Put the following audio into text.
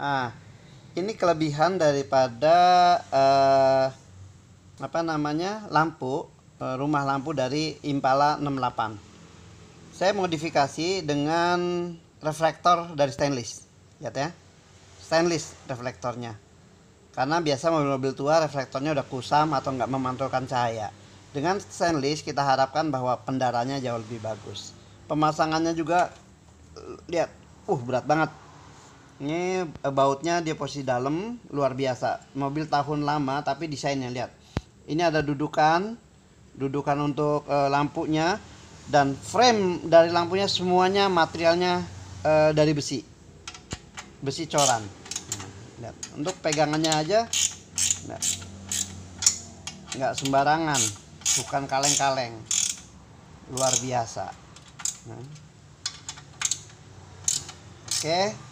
ah ini kelebihan daripada eh, apa namanya lampu eh, rumah lampu dari Impala 68 saya modifikasi dengan reflektor dari stainless lihat ya stainless reflektornya karena biasa mobil-mobil tua reflektornya udah kusam atau nggak memantulkan cahaya dengan stainless kita harapkan bahwa pendaranya jauh lebih bagus pemasangannya juga lihat uh berat banget ini eh, bautnya dia posisi dalam, luar biasa. Mobil tahun lama tapi desainnya lihat. Ini ada dudukan, dudukan untuk e, lampunya dan frame dari lampunya semuanya materialnya e, dari besi. Besi coran. Lihat, untuk pegangannya aja lihat. nggak sembarangan, bukan kaleng-kaleng. Luar biasa. Nah. Oke. Okay.